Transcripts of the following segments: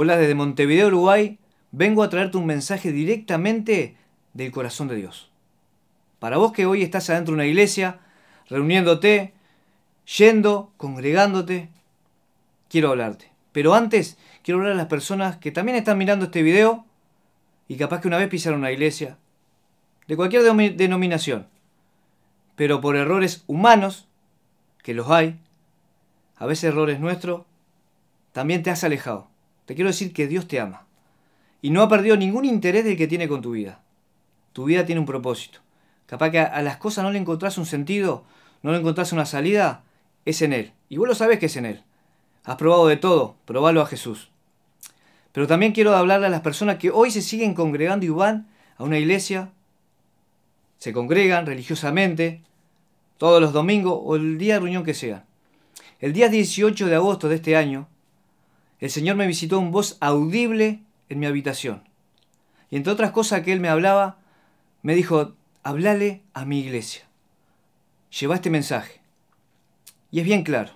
Hola desde Montevideo, Uruguay. Vengo a traerte un mensaje directamente del corazón de Dios. Para vos que hoy estás adentro de una iglesia, reuniéndote, yendo, congregándote, quiero hablarte. Pero antes, quiero hablar a las personas que también están mirando este video y capaz que una vez pisaron una iglesia, de cualquier denominación, pero por errores humanos, que los hay, a veces errores nuestros, también te has alejado. Te quiero decir que Dios te ama y no ha perdido ningún interés del que tiene con tu vida. Tu vida tiene un propósito. Capaz que a las cosas no le encontrás un sentido, no le encontrás una salida, es en Él. Y vos lo sabés que es en Él. Has probado de todo, probalo a Jesús. Pero también quiero hablarle a las personas que hoy se siguen congregando y van a una iglesia, se congregan religiosamente, todos los domingos o el día de reunión que sea. El día 18 de agosto de este año, el Señor me visitó en voz audible en mi habitación. Y entre otras cosas que Él me hablaba, me dijo, hablale a mi iglesia. Lleva este mensaje. Y es bien claro.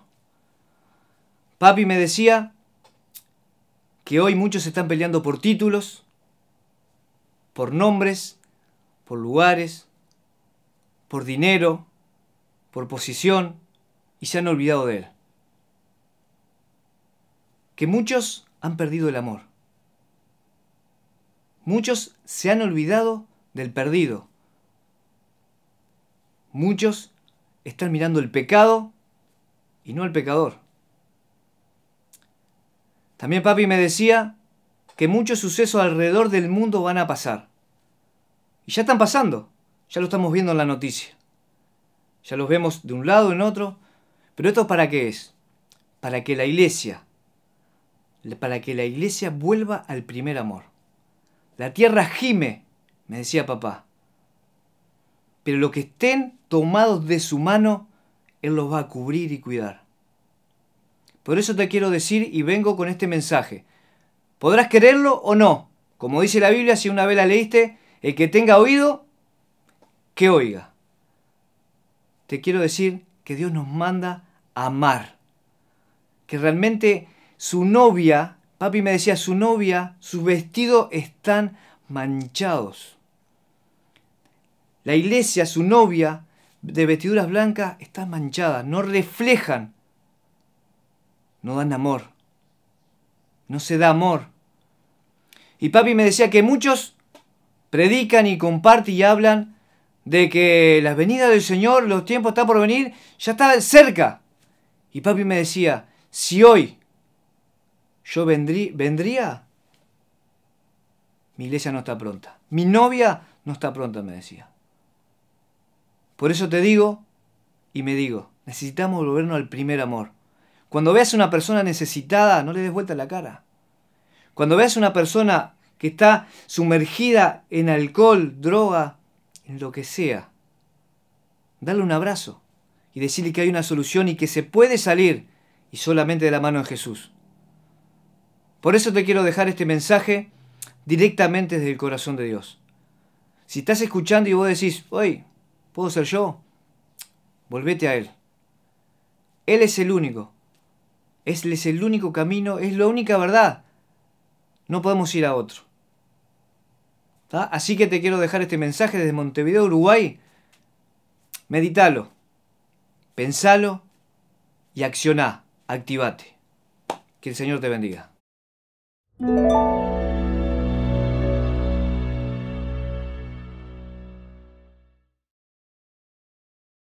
Papi me decía que hoy muchos están peleando por títulos, por nombres, por lugares, por dinero, por posición, y se han olvidado de Él que muchos han perdido el amor. Muchos se han olvidado del perdido. Muchos están mirando el pecado y no al pecador. También papi me decía que muchos sucesos alrededor del mundo van a pasar. Y ya están pasando, ya lo estamos viendo en la noticia. Ya los vemos de un lado en otro, pero esto para qué es? Para que la iglesia, para que la iglesia vuelva al primer amor. La tierra gime, me decía papá. Pero lo que estén tomados de su mano, Él los va a cubrir y cuidar. Por eso te quiero decir y vengo con este mensaje. Podrás quererlo o no. Como dice la Biblia, si una vez la leíste, el que tenga oído, que oiga. Te quiero decir que Dios nos manda a amar. Que realmente su novia, papi me decía, su novia, sus vestidos están manchados. La iglesia, su novia, de vestiduras blancas, están manchadas, no reflejan, no dan amor, no se da amor. Y papi me decía que muchos predican y comparten y hablan de que la venida del Señor, los tiempos están por venir, ya está cerca. Y papi me decía, si hoy yo vendrí, vendría, mi iglesia no está pronta. Mi novia no está pronta, me decía. Por eso te digo y me digo, necesitamos volvernos al primer amor. Cuando veas a una persona necesitada, no le des vuelta la cara. Cuando veas a una persona que está sumergida en alcohol, droga, en lo que sea, dale un abrazo y decirle que hay una solución y que se puede salir y solamente de la mano de Jesús. Por eso te quiero dejar este mensaje directamente desde el corazón de Dios. Si estás escuchando y vos decís, hoy, ¿puedo ser yo? Volvete a Él. Él es el único. Él es el único camino, es la única verdad. No podemos ir a otro. Así que te quiero dejar este mensaje desde Montevideo, Uruguay. Meditalo, pensalo y accioná, activate. Que el Señor te bendiga. Música hum.